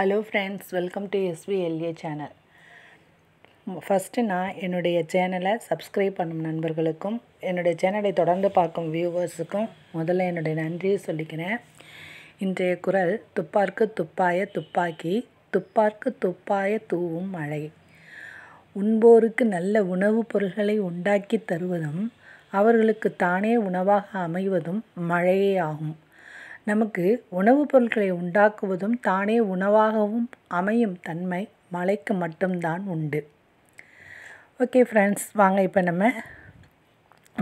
hello friends welcome to SVLA channel first நான் என்னுடைய சேனலை சப்ஸ்கிரைப் பண்ணும் நண்பர்களுக்கும் என்னுடைய சேனலை தொடர்ந்து பார்க்கும் வியூவர்ஸுக்கும் முதல்ல என்னுடைய நன்றியை சொல்லிக்கிறேன் இன்றைய குரல் துப்பார்க்கு துப்பாய துப்பாக்கி துப்பார்க்கு துப்பாய தூவும் மழை உண்போருக்கு நல்ல உணவுப் பொருள்களை உண்டாக்கி தருவதும் அவர்களுக்கு தானே உணவாக அமைவதும் மழையே ஆகும் நமக்கு உணவுப் பொருட்களை உண்டாக்குவதும் தானே உணவாகவும் அமையும் தன்மை மலைக்கு மட்டும்தான் உண்டு ஓகே ஃப்ரெண்ட்ஸ் வாங்க இப்போ நம்ம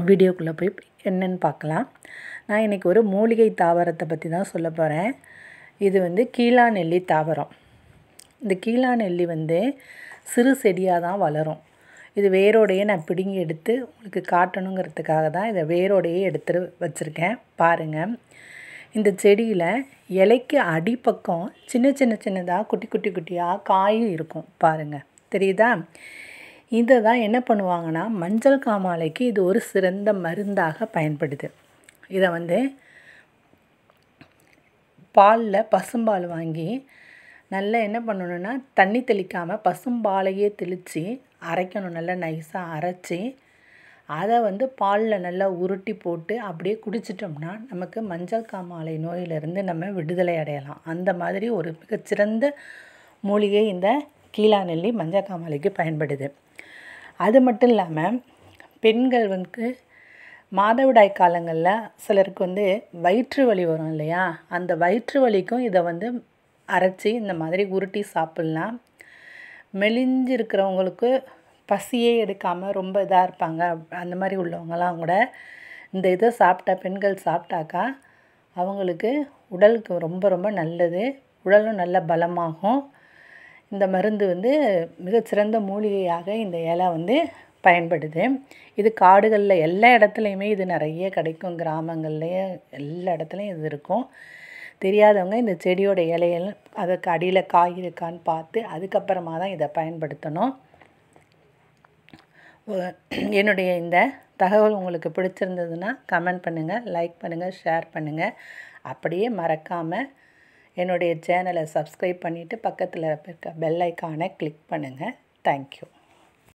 வீடியோக்குள்ளே போய் என்னென்னு பார்க்கலாம் நான் இன்றைக்கி ஒரு மூலிகை தாவரத்தை பற்றி தான் சொல்ல போகிறேன் இது வந்து கீழா நெல்லி தாவரம் இந்த கீழா நெல்லி வந்து சிறு செடியாக தான் வளரும் இது வேரோடையே நான் பிடுங்கி எடுத்து உங்களுக்கு காட்டணுங்கிறதுக்காக தான் இதை வேரோடையே எடுத்துட்டு வச்சுருக்கேன் பாருங்கள் இந்த செடியில் இலைக்கு அடிப்பக்கம் சின்ன சின்ன சின்னதாக குட்டி குட்டி குட்டியாக காயும் இருக்கும் பாருங்கள் தெரியுதா இதை தான் என்ன பண்ணுவாங்கன்னா மஞ்சள் காமாலைக்கு இது ஒரு சிறந்த மருந்தாக பயன்படுது இதை வந்து பாலில் பசும்பால் வாங்கி நல்லா என்ன பண்ணணுன்னா தண்ணி தெளிக்காமல் பசும்பாலையே தெளித்து அரைக்கணும் நல்லா நைஸாக அரைச்சி அதை வந்து பாலில் நல்லா உருட்டி போட்டு அப்படியே குடிச்சிட்டோம்னா நமக்கு மஞ்சள் காமாலை நோயிலிருந்து நம்ம விடுதலை அடையலாம் அந்த மாதிரி ஒரு மிகச்சிறந்த மூலிகை இந்த கீழாநெல்லி மஞ்சள் காமாலைக்கு பயன்படுது அது மட்டும் இல்லாமல் பெண்கள் வந்து மாதவிடாய் காலங்களில் சிலருக்கு வந்து வயிற்று வலி வரும் இல்லையா அந்த வயிற்று வலிக்கும் இதை வந்து அரைச்சி இந்த மாதிரி உருட்டி சாப்பிட்லாம் மெலிஞ்சிருக்கிறவங்களுக்கு பசியே எடுக்காமல் ரொம்ப இதாக இருப்பாங்க அந்த மாதிரி உள்ளவங்கலாம் கூட இந்த இதை சாப்பிட்டா பெண்கள் சாப்பிட்டாக்கா அவங்களுக்கு உடலுக்கு ரொம்ப ரொம்ப நல்லது உடலும் நல்ல பலமாகும் இந்த மருந்து வந்து மிகச்சிறந்த மூலிகையாக இந்த இலை வந்து பயன்படுது இது காடுகளில் எல்லா இடத்துலையுமே இது நிறைய கிடைக்கும் கிராமங்கள்லேயும் எல்லா இடத்துலையும் இது இருக்கும் தெரியாதவங்க இந்த செடியோட இலையெல்லாம் அதுக்கு அடியில் காய் இருக்கான்னு பார்த்து அதுக்கப்புறமா தான் இதை பயன்படுத்தணும் என்னுடைய இந்த தகவல் உங்களுக்கு பிடிச்சிருந்ததுன்னா கமெண்ட் பண்ணுங்கள் லைக் பண்ணுங்கள் ஷேர் பண்ணுங்கள் அப்படியே மறக்காமல் என்னுடைய சேனலை சப்ஸ்கிரைப் பண்ணிவிட்டு பக்கத்தில் இருக்க பெல் ஐக்கானை கிளிக் பண்ணுங்கள் தேங்க்யூ